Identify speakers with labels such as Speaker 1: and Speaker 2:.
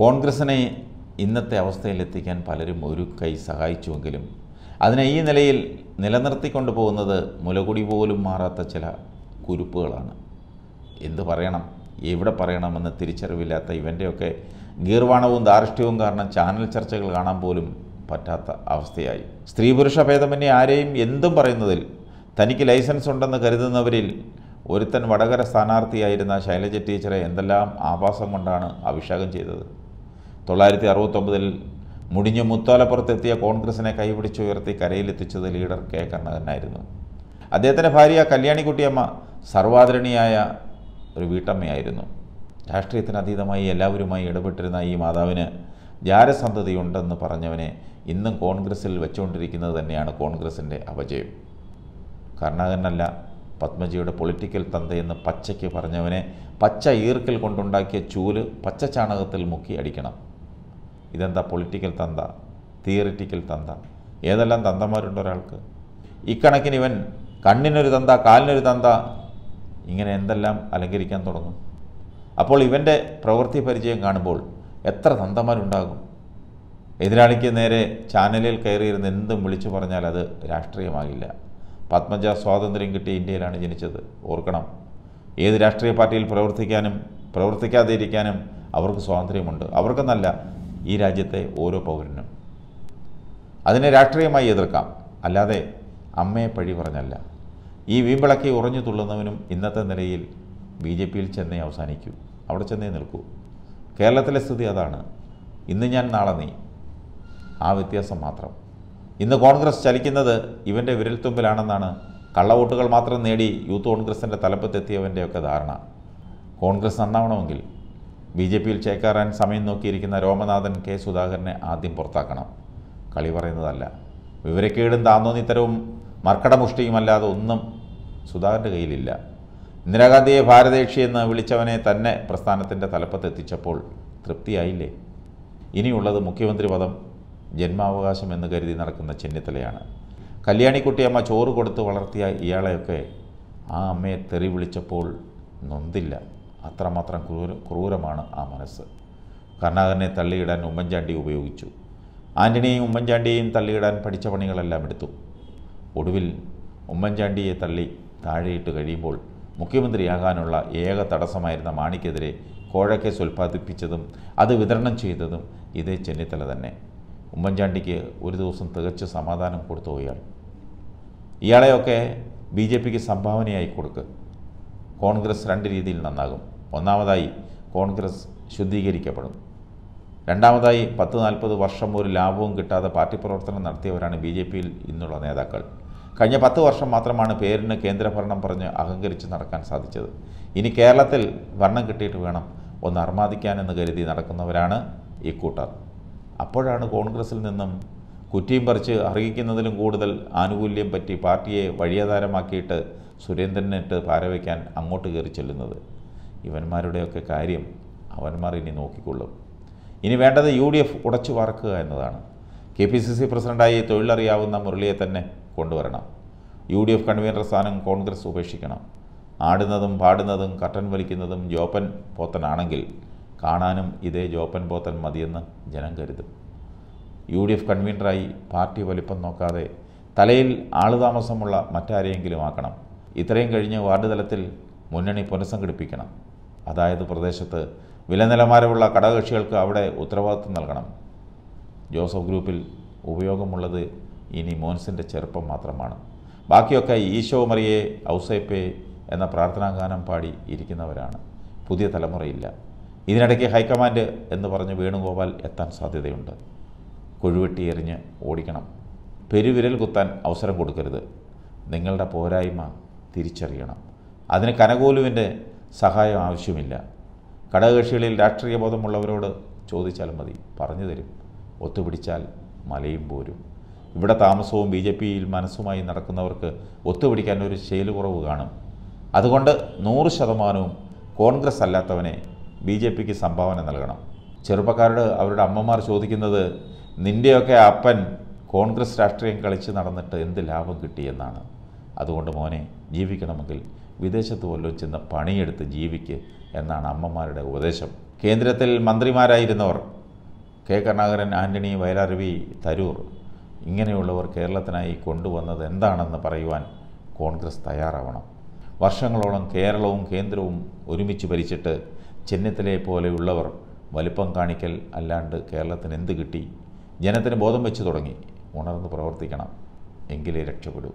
Speaker 1: കോൺഗ്രസിനെ ഇന്നത്തെ അവസ്ഥയിലെത്തിക്കാൻ പലരും ഒരു കൈ സഹായിച്ചുവെങ്കിലും അതിനെ ഈ നിലയിൽ നിലനിർത്തിക്കൊണ്ടു പോകുന്നത് മുലകുടി പോലും മാറാത്ത ചില കുരുപ്പുകളാണ് എന്ത് പറയണം എവിടെ പറയണമെന്ന് തിരിച്ചറിവില്ലാത്ത ഇവൻ്റെയൊക്കെ ഗീർവാണവും ധാർഷ്ട്യവും കാരണം ചാനൽ ചർച്ചകൾ കാണാൻ പോലും പറ്റാത്ത അവസ്ഥയായി സ്ത്രീ പുരുഷ ഭേദമന്യേ ആരെയും എന്തും പറയുന്നതിൽ തനിക്ക് ലൈസൻസ് ഉണ്ടെന്ന് കരുതുന്നവരിൽ ഒരുത്തൻ വടകര സ്ഥാനാർത്ഥിയായിരുന്ന ശൈലജ ടീച്ചറെ എന്തെല്ലാം ആഭാസം കൊണ്ടാണ് അഭിഷേകം ചെയ്തത് തൊള്ളായിരത്തി അറുപത്തൊമ്പതിൽ മുടിഞ്ഞു മുത്തോലപ്പുറത്തെത്തിയ കോൺഗ്രസിനെ കൈപിടിച്ചുയർത്തി കരയിലെത്തിച്ചത് ലീഡർ കെ കണ്ണകനായിരുന്നു അദ്ദേഹത്തിൻ്റെ ഭാര്യ കല്യാണിക്കുട്ടിയമ്മ സർവാദരണീയായ ഒരു വീട്ടമ്മയായിരുന്നു രാഷ്ട്രീയത്തിന് അതീതമായി എല്ലാവരുമായി ഇടപെട്ടിരുന്ന ഈ മാതാവിന് ജാരസന്ധതയുണ്ടെന്ന് പറഞ്ഞവനെ ഇന്നും കോൺഗ്രസിൽ വെച്ചുകൊണ്ടിരിക്കുന്നത് തന്നെയാണ് കോൺഗ്രസിൻ്റെ അപജയം കർണാകനല്ല പത്മജിയുടെ പൊളിറ്റിക്കൽ തന്തയെന്ന് പച്ചയ്ക്ക് പറഞ്ഞവനെ പച്ച ഈർക്കിൽ കൊണ്ടുണ്ടാക്കിയ ചൂല് പച്ച ചാണകത്തിൽ മുക്കി അടിക്കണം ഇതെന്താ പൊളിറ്റിക്കൽ തന്ത തിയറിറ്റിക്കൽ തന്ത ഏതെല്ലാം തന്തമാരുണ്ട് ഒരാൾക്ക് ഇക്കണക്കിന് ഇവൻ കണ്ണിനൊരു തന്ത കാലിനൊരു തന്ത ഇങ്ങനെ എന്തെല്ലാം അലങ്കരിക്കാൻ തുടങ്ങും അപ്പോൾ ഇവൻ്റെ പ്രവൃത്തി പരിചയം കാണുമ്പോൾ എത്ര തന്തമാരുണ്ടാകും എതിരാളിക്ക് നേരെ ചാനലിൽ കയറിയിരുന്ന് എന്തും വിളിച്ചു പറഞ്ഞാൽ അത് രാഷ്ട്രീയമാകില്ല പത്മജ സ്വാതന്ത്ര്യം കിട്ടിയ ഇന്ത്യയിലാണ് ജനിച്ചത് ഓർക്കണം ഏത് രാഷ്ട്രീയ പാർട്ടിയിൽ പ്രവർത്തിക്കാനും പ്രവർത്തിക്കാതെ ഇരിക്കാനും അവർക്ക് സ്വാതന്ത്ര്യമുണ്ട് അവർക്കെന്നല്ല ഈ രാജ്യത്തെ ഓരോ പൗരനും അതിനെ രാഷ്ട്രീയമായി എതിർക്കാം അല്ലാതെ അമ്മയെ പഴി പറഞ്ഞല്ല ഈ വീമ്പിളക്കി ഉറഞ്ഞു തുള്ളുന്നവനും ഇന്നത്തെ നിലയിൽ ബി ജെ പിയിൽ ചെന്നേ അവസാനിക്കൂ അവിടെ ചെന്നേ നിൽക്കൂ കേരളത്തിലെ സ്ഥിതി അതാണ് ഇന്ന് ഞാൻ നാളെ നീ ആ വ്യത്യാസം മാത്രം ഇന്ന് കോൺഗ്രസ് ചലിക്കുന്നത് ഇവൻ്റെ വിരൽത്തുമ്പിലാണെന്നാണ് കള്ളവോട്ടുകൾ മാത്രം നേടി യൂത്ത് കോൺഗ്രസിൻ്റെ തലപ്പത്തെത്തിയവൻ്റെയൊക്കെ ധാരണ കോൺഗ്രസ് നന്നാവണമെങ്കിൽ ബി ജെ പിയിൽ ചേക്കാറാൻ സമയം നോക്കിയിരിക്കുന്ന രോമനാഥൻ കെ സുധാകരനെ ആദ്യം പുറത്താക്കണം കളി പറയുന്നതല്ല വിവരക്കേടും താന്നോന്നിത്തരവും മർക്കടമുഷ്ടിയുമല്ലാതെ ഒന്നും സുധാകരൻ്റെ കയ്യിലില്ല ഇന്ദിരാഗാന്ധിയെ ഭാരതേക്ഷി എന്ന് വിളിച്ചവനെ തന്നെ പ്രസ്ഥാനത്തിൻ്റെ തലപ്പത്തെത്തിച്ചപ്പോൾ തൃപ്തിയായില്ലേ ഇനിയുള്ളത് മുഖ്യമന്ത്രി പദം ജന്മാവകാശം എന്ന് കരുതി നടക്കുന്ന ചെന്നിത്തലയാണ് കല്യാണിക്കുട്ടിയമ്മ ചോറ് കൊടുത്ത് വളർത്തിയ ഇയാളെയൊക്കെ ആ അമ്മയെ തെറി വിളിച്ചപ്പോൾ നൊന്തില്ല അത്രമാത്രം ക്രൂര ക്രൂരമാണ് ആ മനസ്സ് കർണാകരനെ തള്ളിയിടാൻ ഉമ്മൻചാണ്ടി ഉപയോഗിച്ചു ആൻ്റണിയെയും ഉമ്മൻചാണ്ടിയെയും തള്ളിയിടാൻ പഠിച്ച പണികളെല്ലാം എടുത്തു ഒടുവിൽ ഉമ്മൻചാണ്ടിയെ തള്ളി താഴെയിട്ട് കഴിയുമ്പോൾ മുഖ്യമന്ത്രിയാകാനുള്ള ഏക തടസ്സമായിരുന്ന മാണിക്കെതിരെ കോഴക്കേസ് ഉൽപ്പാദിപ്പിച്ചതും അത് വിതരണം ചെയ്തതും ഇതേ ചെന്നിത്തല തന്നെ ഉമ്മൻചാണ്ടിക്ക് ഒരു ദിവസം തികച്ച് സമാധാനം കൊടുത്തു ഇയാൾ ഇയാളെയൊക്കെ ബി ജെ പിക്ക് സംഭാവനയായി കൊടുക്കുക കോൺഗ്രസ് രണ്ട് രീതിയിൽ നന്നാകും ഒന്നാമതായി കോൺഗ്രസ് ശുദ്ധീകരിക്കപ്പെടും രണ്ടാമതായി പത്ത് നാൽപ്പത് വർഷം ഒരു ലാഭവും കിട്ടാതെ പാർട്ടി പ്രവർത്തനം നടത്തിയവരാണ് ബി ജെ പിയിൽ ഇന്നുള്ള നേതാക്കൾ കഴിഞ്ഞ പത്ത് വർഷം മാത്രമാണ് പേരിന് കേന്ദ്രഭരണം പറഞ്ഞ് അഹങ്കരിച്ച് നടക്കാൻ സാധിച്ചത് ഇനി കേരളത്തിൽ ഭരണം കിട്ടിയിട്ട് വേണം ഒന്ന് അർമാദിക്കാനെന്ന് കരുതി നടക്കുന്നവരാണ് ഈ കൂട്ടർ അപ്പോഴാണ് കോൺഗ്രസിൽ നിന്നും കുറ്റിയും പറിച്ച് അർഹിക്കുന്നതിലും കൂടുതൽ ആനുകൂല്യം പറ്റി പാർട്ടിയെ വഴിയാധാരമാക്കിയിട്ട് സുരേന്ദ്രനിട്ട് പാരവയ്ക്കാൻ അങ്ങോട്ട് കയറി ചെല്ലുന്നത് ഇവന്മാരുടെയൊക്കെ കാര്യം അവന്മാർ ഇനി നോക്കിക്കൊള്ളും ഇനി വേണ്ടത് യു ഡി എഫ് ഉടച്ചു വാർക്കുക എന്നതാണ് കെ പി സി സി പ്രസിഡൻ്റായി തൊഴിലറിയാവുന്ന മുരളിയെ തന്നെ കൊണ്ടുവരണം യു ഡി എഫ് കൺവീനർ സ്ഥാനം കോൺഗ്രസ് ഉപേക്ഷിക്കണം ആടുന്നതും പാടുന്നതും കട്ടൻ വലിക്കുന്നതും ജോപ്പൻ പോത്തനാണെങ്കിൽ കാണാനും ഇതേ ജോപ്പൻ പോത്തൻ മതിയെന്ന് ജനം കരുതും യു ഡി എഫ് കൺവീനറായി പാർട്ടി വലിപ്പം നോക്കാതെ തലയിൽ ആളുതാമസമുള്ള മറ്റാരെയെങ്കിലും ആക്കണം ഇത്രയും കഴിഞ്ഞ് വാർഡ് തലത്തിൽ മുന്നണി പുനഃസംഘടിപ്പിക്കണം അതായത് പ്രദേശത്ത് വില നിലവാരമുള്ള ഘടകകക്ഷികൾക്ക് അവിടെ ഉത്തരവാദിത്വം നൽകണം ജോസഫ് ഗ്രൂപ്പിൽ ഉപയോഗമുള്ളത് ഇനി മോൻസിൻ്റെ ചെറുപ്പം മാത്രമാണ് ബാക്കിയൊക്കെ ഈശോ മറിയെ ഔസേപ്പേ എന്ന പ്രാർത്ഥനാഗാനം പാടി ഇരിക്കുന്നവരാണ് പുതിയ തലമുറയില്ല ഇതിനിടയ്ക്ക് ഹൈക്കമാൻഡ് എന്ന് പറഞ്ഞ് വേണുഗോപാൽ എത്താൻ സാധ്യതയുണ്ട് കൊഴുവെട്ടി എറിഞ്ഞ് ഓടിക്കണം പെരുവിരൽ കുത്താൻ അവസരം കൊടുക്കരുത് നിങ്ങളുടെ പോരായ്മ തിരിച്ചറിയണം അതിന് കനകോലുവിൻ്റെ സഹായം ആവശ്യമില്ല ഘടകകക്ഷികളിൽ രാഷ്ട്രീയ ബോധമുള്ളവരോട് ചോദിച്ചാൽ മതി പറഞ്ഞു തരും ഒത്തുപിടിച്ചാൽ മലയും പോരും ഇവിടെ താമസവും ബി ജെ പിയിൽ മനസ്സുമായി നടക്കുന്നവർക്ക് ഒത്തുപിടിക്കാൻ ഒരു ശൈല കുറവ് കാണും അതുകൊണ്ട് നൂറ് ശതമാനവും കോൺഗ്രസ് അല്ലാത്തവനെ ബി ജെ പിക്ക് സംഭാവന നൽകണം ചെറുപ്പക്കാരോട് അവരുടെ അമ്മമാർ ചോദിക്കുന്നത് നിൻ്റെയൊക്കെ അപ്പൻ കോൺഗ്രസ് രാഷ്ട്രീയം കളിച്ച് നടന്നിട്ട് എന്ത് ലാഭം കിട്ടിയെന്നാണ് അതുകൊണ്ട് മോനെ ജീവിക്കണമെങ്കിൽ വിദേശത്ത് പോലും ചെന്ന് പണിയെടുത്ത് ജീവിക്ക് എന്നാണ് അമ്മമാരുടെ ഉപദേശം കേന്ദ്രത്തിൽ മന്ത്രിമാരായിരുന്നവർ കെ കരുണാകരൻ ആൻ്റണി വയലാർവി തരൂർ ഇങ്ങനെയുള്ളവർ കേരളത്തിനായി കൊണ്ടുവന്നത് എന്താണെന്ന് പറയുവാൻ കോൺഗ്രസ് തയ്യാറാവണം വർഷങ്ങളോളം കേരളവും കേന്ദ്രവും ഒരുമിച്ച് ഭരിച്ചിട്ട് ചെന്നിത്തലയെ പോലെയുള്ളവർ വലിപ്പം കാണിക്കൽ അല്ലാണ്ട് കേരളത്തിന് എന്ത് കിട്ടി ജനത്തിന് ബോധം വെച്ച് തുടങ്ങി ഉണർന്ന് പ്രവർത്തിക്കണം എങ്കിലേ രക്ഷപ്പെടൂ